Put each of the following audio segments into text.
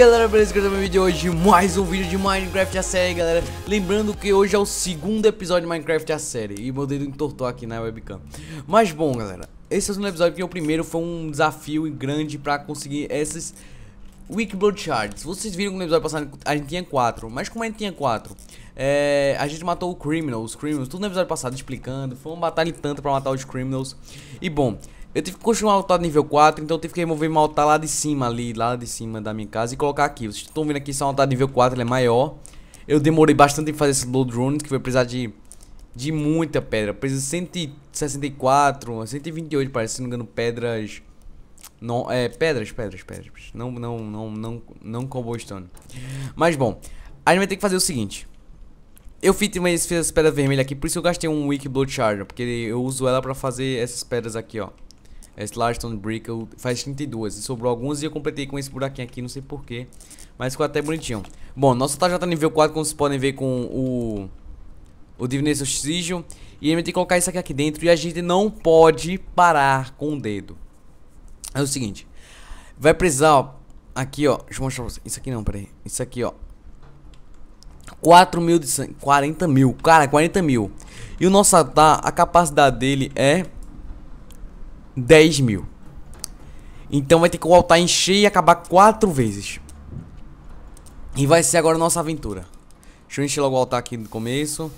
aí galera, beleza? Que eu meu vídeo hoje, mais um vídeo de Minecraft a série, galera Lembrando que hoje é o segundo episódio de Minecraft a série E meu dedo entortou aqui na webcam Mas bom, galera, esse é o segundo episódio porque o primeiro foi um desafio grande pra conseguir esses blood Shards Vocês viram que no episódio passado a gente tinha 4 Mas como a gente tinha 4? É, a gente matou o Criminals, os Criminals, tudo no episódio passado explicando Foi uma batalha tanto pra matar os Criminals E bom, eu tive que continuar um altar nível 4, então eu tive que remover meu altar lá de cima ali, lá de cima da minha casa e colocar aqui. Vocês estão vendo aqui, esse é um altar nível 4, ele é maior. Eu demorei bastante em fazer esse load rune, que vai precisar de, de muita pedra. Preciso de 164, 128 parece, se não me engano, pedras... Não, é, pedras, pedras, pedras. Não, não, não, não, não cobblestone. Mas bom, a gente vai ter que fazer o seguinte. Eu fiz, mas fiz as pedras vermelhas aqui, por isso eu gastei um Wiki Blood Charger, porque eu uso ela pra fazer essas pedras aqui, ó. Esse Slarstone Brickle, faz 32. E sobrou alguns e eu completei com esse buraquinho aqui, não sei porquê. Mas ficou até bonitinho. Bom, nosso tá já tá nível 4, como vocês podem ver com o... O Divination Sigil. E a gente tem que colocar isso aqui, aqui dentro. E a gente não pode parar com o dedo. É o seguinte. Vai precisar, ó. Aqui, ó. Deixa eu mostrar pra vocês. Isso aqui não, peraí. Isso aqui, ó. 4 mil de sangue. 40 mil. Cara, 40 mil. E o nosso tá a capacidade dele é 10 mil. Então vai ter que o altar encher e acabar quatro vezes. E vai ser agora a nossa aventura. Deixa eu encher logo o altar aqui no começo.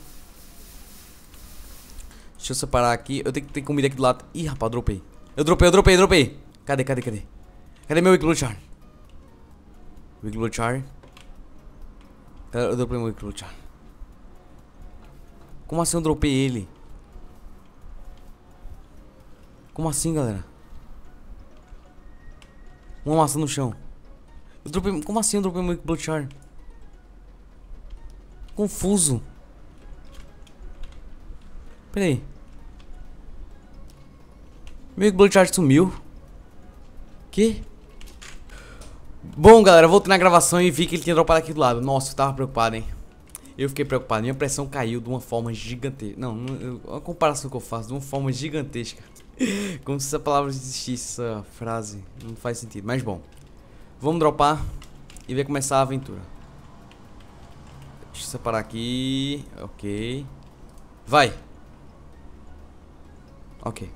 Deixa eu separar aqui. Eu tenho que ter comida aqui do lado. Ih, rapaz, dropei. Eu dropei, eu dropei, eu dropei. Cadê, cadê, cadê? Cadê meu Wiggler Char? Wiggler Char. Eu dropei meu Wiggler Char. Como assim eu dropei ele? Como assim, galera? Uma maçã no chão. Eu dropei... Como assim eu dropei meu Blood Shard? Confuso. Pera aí. Meu Blood Shard sumiu. Que? Bom, galera, voltei na gravação e vi que ele tinha dropado aqui do lado. Nossa, eu tava preocupado, hein? Eu fiquei preocupado. Minha pressão caiu de uma forma gigantesca. Não, uma comparação que eu faço, de uma forma gigantesca. Como se essa palavra existisse, essa frase. Não faz sentido. Mas bom. Vamos dropar e ver começar a aventura. Deixa eu separar aqui. Ok. Vai. Ok.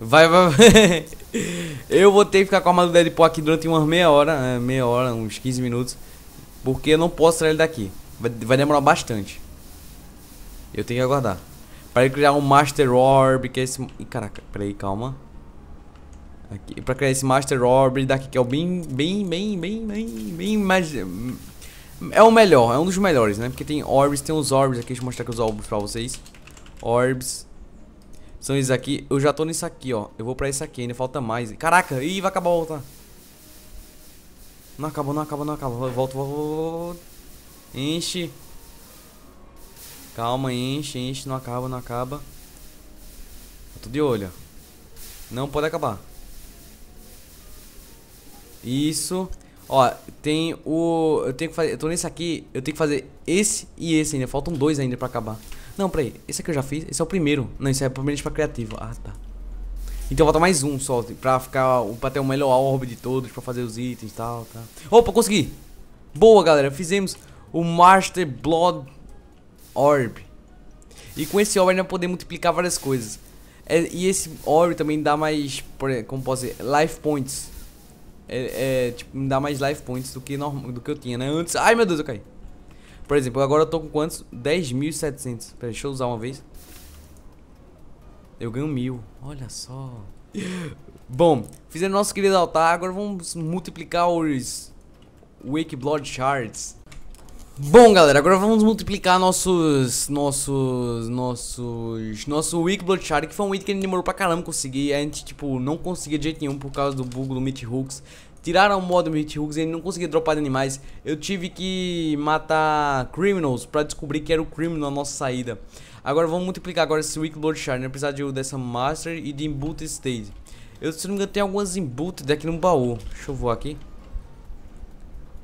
Vai, vai, vai. eu vou ter que ficar com a arma do Deadpool aqui durante umas meia hora. É, meia hora, uns 15 minutos. Porque eu não posso tirar ele daqui. Vai, vai demorar bastante. Eu tenho que aguardar. Para criar um Master Orb, que é esse... Ih, caraca, peraí, calma. Aqui, pra criar esse Master Orb daqui, que é o bem, bem, bem, bem, bem, bem mais... Hum, é o melhor, é um dos melhores, né? Porque tem orbs, tem os orbs aqui, deixa eu mostrar aqui os orbs pra vocês. Orbs. São esses aqui. Eu já tô nisso aqui, ó. Eu vou pra esse aqui, ainda falta mais. Caraca, ih, vai acabar a Não acabou, não acabou, não acabou. volto, volto. Enche. Calma, enche, enche, não acaba, não acaba. Eu tá tô de olho. Não pode acabar. Isso. Ó, tem o... Eu tenho que fazer... Eu tô nesse aqui. Eu tenho que fazer esse e esse ainda. Faltam dois ainda pra acabar. Não, peraí. Esse aqui eu já fiz. Esse é o primeiro. Não, esse é o primeiro pra criativo. Ah, tá. Então falta mais um só. Pra ficar... Pra ter o melhor orb de todos. Pra fazer os itens e tal, tá. Opa, consegui. Boa, galera. Fizemos o Master Blood orb. E com esse orb vou poder multiplicar várias coisas. É, e esse orb também dá mais, como posso dizer, life points. É, é, tipo, me dá mais life points do que, normal, do que eu tinha, né? Antes... Ai, meu Deus, eu caí. Por exemplo, agora eu tô com quantos? 10.700. Peraí, deixa eu usar uma vez. Eu ganho mil. Olha só. Bom, fizemos nosso querido altar. Agora vamos multiplicar os Wake Blood Shards. Bom, galera, agora vamos multiplicar nossos, nossos, nossos, nosso week Blood Shard, que foi um item que ele demorou pra caramba conseguir, a gente, tipo, não conseguia de jeito nenhum por causa do bug do Meat Hooks, tiraram o modo Meat Hooks e ele não conseguia dropar de animais, eu tive que matar Criminals pra descobrir que era o Criminal a nossa saída. Agora vamos multiplicar agora esse week Blood Shard, né, precisar de, dessa Master e de Embute Stage. Eu, se não me engano, tem algumas Embuted aqui no baú, deixa eu voar aqui.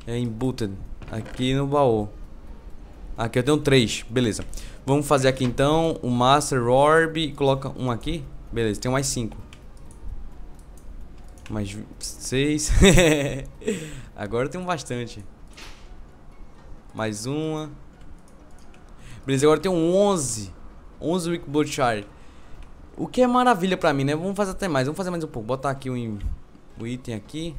É Embuted. Aqui no baú. Aqui eu tenho três, beleza. Vamos fazer aqui então o Master Orb. Coloca um aqui. Beleza, tem mais cinco. Mais seis. Agora tem um bastante. Mais uma. Beleza, agora tem um onze, onze Weak Blood Shard. O que é maravilha pra mim, né? Vamos fazer até mais. Vamos fazer mais um pouco. Botar aqui o, o item aqui.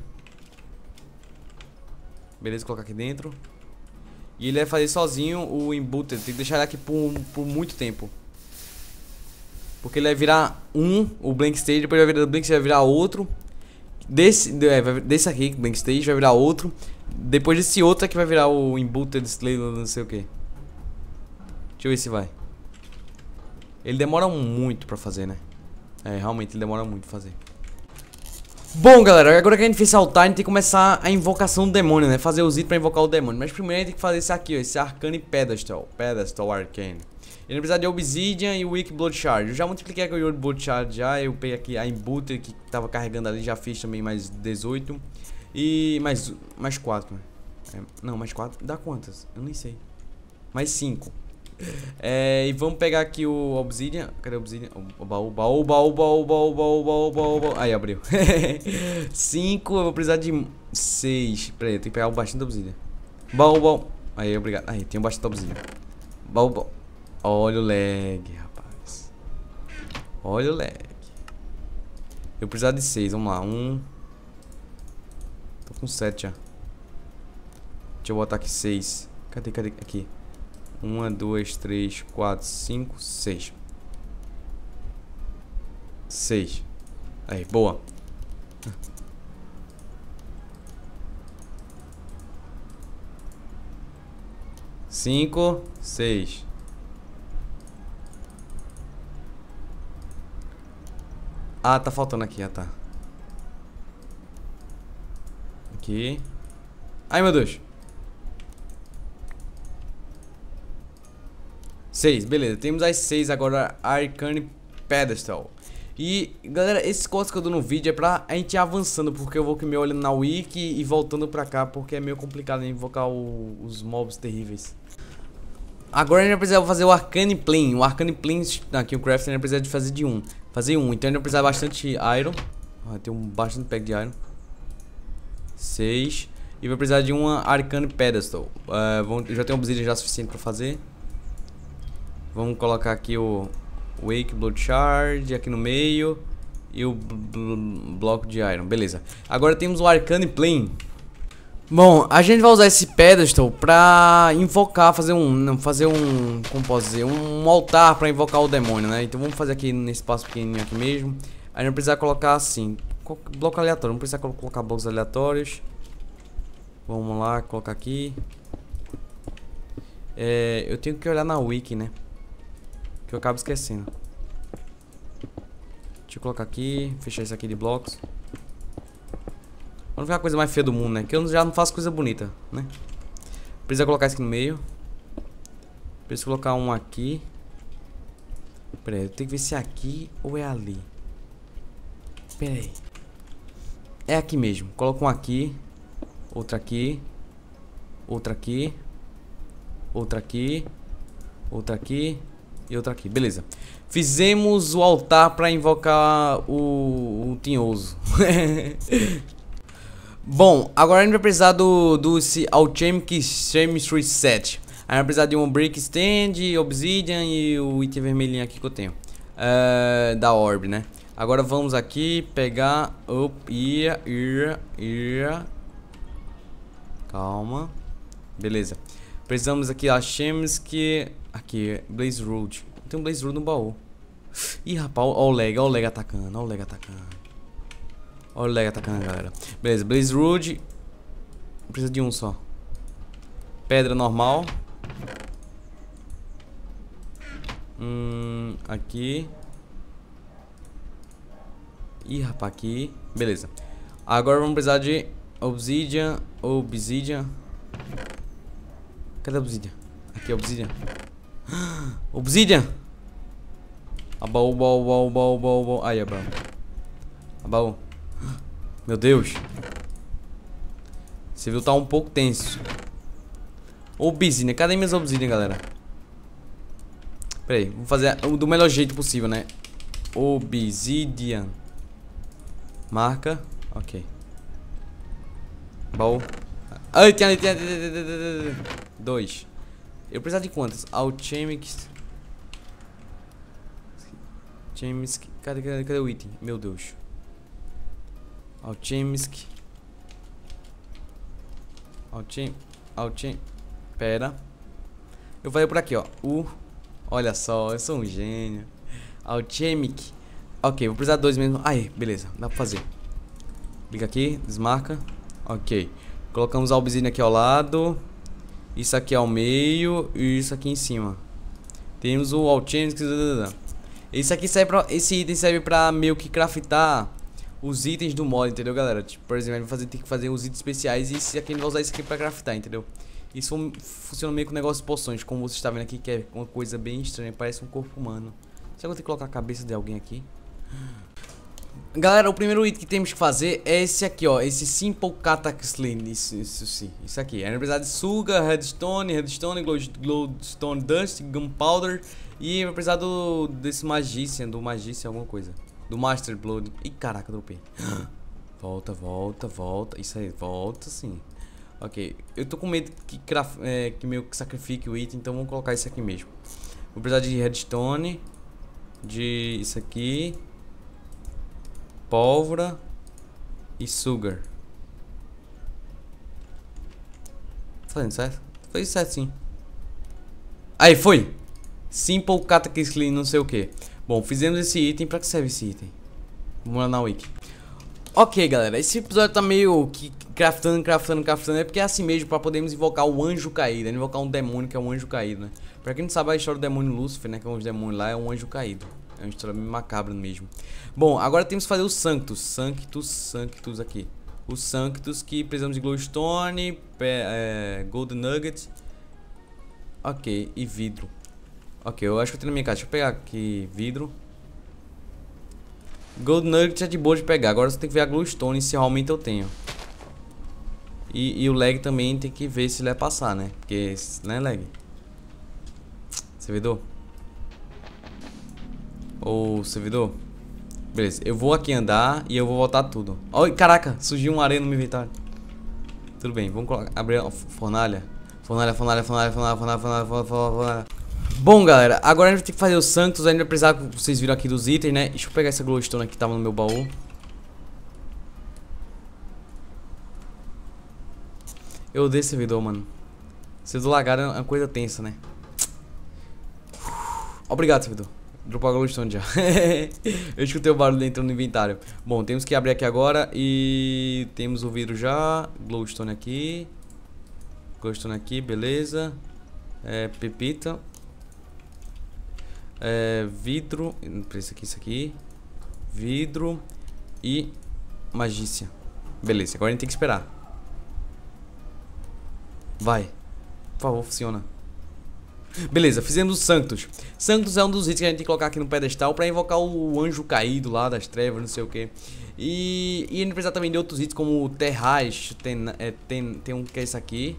Beleza, colocar aqui dentro. E ele vai fazer sozinho o embuter. Tem que deixar ele aqui por, por muito tempo. Porque ele vai virar um, o Blank Stage, depois vai virar o Blank Stage, vai virar outro. Desse, é, desse aqui, Blank Stage, vai virar outro. Depois desse outro aqui é vai virar o Embuted slayer, não sei o que. Deixa eu ver se vai. Ele demora muito pra fazer, né? É, realmente ele demora muito pra fazer. Bom, galera, agora que a gente fez saltar, a gente tem que começar a invocação do demônio, né? Fazer os itens pra invocar o demônio. Mas primeiro a gente tem que fazer esse aqui, ó, esse Arcane Pedestal. Pedestal Arcane. Ele precisa de Obsidian e Weak Blood Shard. Eu já multipliquei com o Blood Shard já. Eu peguei aqui a Embuter que tava carregando ali, já fiz também mais 18. E mais, mais 4. É, não, mais 4. Dá quantas? Eu nem sei. Mais 5. É, e vamos pegar aqui o Obsidian. Cadê o Obsidian? O baú, baú, baú, baú, baú, baú, baú, baú, baú. Aí, abriu. Cinco, eu vou precisar de seis. Pera aí, eu tenho que pegar o bastante Obsidian. Baú, baú. Aí, obrigado. Aí, tem um bastante Obsidian. Baú, baú. Olha o lag, rapaz. Olha o lag. Eu precisar de seis, vamos lá. Um. Tô com sete já. Deixa eu botar aqui seis. Cadê, cadê? Aqui uma, duas, três, quatro, cinco, seis. Seis. Aí, boa. Cinco, seis. Ah, tá faltando aqui, ah tá. Aqui. Ai, meu Deus. Seis, beleza. Temos as seis agora, Arcane Pedestal. E, galera, esses códigos que eu dou no vídeo é pra a gente ir avançando, porque eu vou meio olhando na wiki e voltando pra cá, porque é meio complicado invocar o, os mobs terríveis. Agora a gente vai precisar fazer o Arcane Plane. O Arcane Plane ah, aqui, o Craft, a gente precisa de fazer de um. Fazer um, então a gente precisa bastante Iron. Ah, tem um bastante pack de Iron. Seis. E vai precisar de uma Arcane Pedestal. Uh, ah, vamos, já tenho obsidian já suficiente pra fazer. Vamos colocar aqui o Wake Blood Shard aqui no meio e o bloco de Iron, beleza. Agora temos o Arcane Plane. Bom, a gente vai usar esse pedestal pra invocar, fazer um, não, fazer um, como posso dizer, um altar pra invocar o demônio, né? Então vamos fazer aqui nesse espaço pequenininho aqui mesmo. A gente vai precisar colocar assim, bloco aleatório, não precisa colocar blocos aleatórios. Vamos lá, colocar aqui. É, eu tenho que olhar na wiki, né? que eu acabo esquecendo. Deixa eu colocar aqui, fechar isso aqui de blocos. Vamos ver a coisa mais feia do mundo, né? Que eu já não faço coisa bonita, né? Precisa colocar isso aqui no meio. Preciso colocar um aqui. Pera aí, eu tenho que ver se é aqui ou é ali. Pera aí. É aqui mesmo. Coloca um aqui. Outro aqui. Outro aqui. Outro aqui. Outro aqui e outra aqui, beleza. Fizemos o altar para invocar o, o Tinhoso. Bom, agora a gente vai precisar do, do Alchemic Chemistry Set. A gente vai precisar de um Break Stand, Obsidian e o item vermelhinho aqui que eu tenho. Uh, da Orb, né? Agora vamos aqui pegar... Op, ia, ia, ia. Calma. Beleza. Precisamos aqui, achemos que... Aqui, Blaze Road. Tem um Blaze Road no baú. Ih, rapaz, olha o lag, olha o lag atacando, olha o lag atacando. Olha o lag atacando, galera. Beleza, Blaze Road. Precisa de um só. Pedra normal. Hum, aqui. Ih, rapaz, aqui. Beleza. Agora vamos precisar de obsidian, obsidian. Cadê a obsidian? Aqui, é a obsidian. Obsidian! Aba, ah, oba, baú, oba, baú, oba. Ai, aba. Aba, Meu Deus. Você viu, tá um pouco tenso. Obsidian. Cadê minhas obsidian, galera? Pera aí. Vou fazer do melhor jeito possível, né? Obsidian. Marca. Ok. Baú. Ai, tem ali, tem ali. 2. Eu precisar de quantas? Alchemix. Alchemisk. Cadê, cadê, cadê o item? Meu Deus. Alchemisk. Alchem. Alchem. Pera. Eu falei por aqui, ó. U. Olha só, eu sou um gênio. Alchemic. Ok, vou precisar de dois mesmo. Aí, beleza. Dá pra fazer. Clica aqui, desmarca. Ok. Colocamos a obsidian aqui ao lado. Isso aqui ao meio e isso aqui em cima. Temos o Alchemist. Esse aqui serve pra, esse item serve pra meio que craftar os itens do mod, entendeu, galera? Tipo, por exemplo, vai fazer, tem que fazer os itens especiais e esse aqui a gente vai usar isso aqui pra craftar, entendeu? Isso funciona meio com o negócio de poções, como você está vendo aqui, que é uma coisa bem estranha, parece um corpo humano. Será que eu vou ter que colocar a cabeça de alguém aqui? Galera, o primeiro item que temos que fazer é esse aqui, ó. Esse Simple Cataxlin. Isso, isso sim. Isso aqui. É precisar de suga, redstone, redstone, glowstone dust, gunpowder. E vai precisar do, desse magician, do magician alguma coisa. Do Master Blood. Ih, caraca, dropei. volta, volta, volta. Isso aí, volta sim. Ok, eu tô com medo que, é, que meio que sacrifique o item, então vamos colocar isso aqui mesmo. Vou precisar de redstone, de isso aqui, pólvora e sugar. Fazendo certo? Foi certo sim. Aí, foi! Simple Cataclysm não sei o que. Bom, fizemos esse item. Pra que serve esse item? Vamos lá na wiki. Ok, galera. Esse episódio tá meio que craftando, craftando, craftando. É porque é assim mesmo pra podermos invocar o anjo caído. Né? Invocar um demônio que é um anjo caído, né? Pra quem não sabe a história do demônio Lúcifer, né? Que é um demônio lá, é um anjo caído. É uma história macabra mesmo. Bom, agora temos que fazer o Sanctus. Sanctus, Sanctus aqui. O Sanctus que precisamos de Glowstone, é, Golden Nugget. Ok, e vidro. Ok, eu acho que eu tenho na minha caixa. Deixa eu pegar aqui vidro. Gold Nugget é de boa de pegar. Agora você tem que ver a Glowstone se realmente eu tenho. E, e, o lag também tem que ver se ele vai passar, né? Porque, né, lag? Servidor? Ô, servidor. Beleza, eu vou aqui andar e eu vou voltar tudo. Ai, caraca, surgiu uma areia no meu inventário. Tudo bem, vamos colocar, abrir a fornalha. Fornalha, fornalha, fornalha, fornalha, fornalha, fornalha, fornalha, fornalha. Bom, galera, agora a gente vai ter que fazer os santos. A gente vai precisar, vocês viram aqui dos itens, né? Deixa eu pegar essa glowstone aqui que tava no meu baú. Eu odeio servidor, mano. Servidor lagado é uma coisa tensa, né? Obrigado, servidor. Dropou a glowstone já. eu escutei o barulho entrando no inventário. Bom, temos que abrir aqui agora e temos o vidro já. Glowstone aqui. Glowstone aqui, beleza. É, pepita. É, vidro. Não precisa aqui, isso aqui. Vidro. E magícia. Beleza, agora a gente tem que esperar. Vai. Por favor, funciona. Beleza, fizemos o Santos. Santos é um dos itens que a gente tem que colocar aqui no pedestal pra invocar o anjo caído lá das trevas, não sei o que. E, a gente precisa também de outros itens como Terrais. Tem, é, tem, tem um que é isso aqui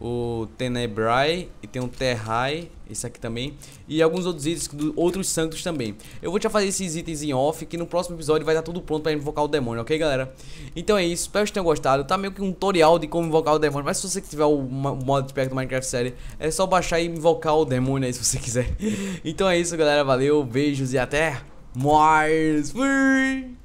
o Tenebrae e tem o Terrai, esse aqui também, e alguns outros itens do outros santos também. Eu vou já fazer esses itens em off, que no próximo episódio vai estar tudo pronto para invocar o demônio, ok galera? Então é isso, espero que tenham gostado, tá meio que um tutorial de como invocar o demônio, mas se você tiver o modo de perto do Minecraft série, é só baixar e invocar o demônio aí se você quiser. Então é isso galera, valeu, beijos e até mais! Fui!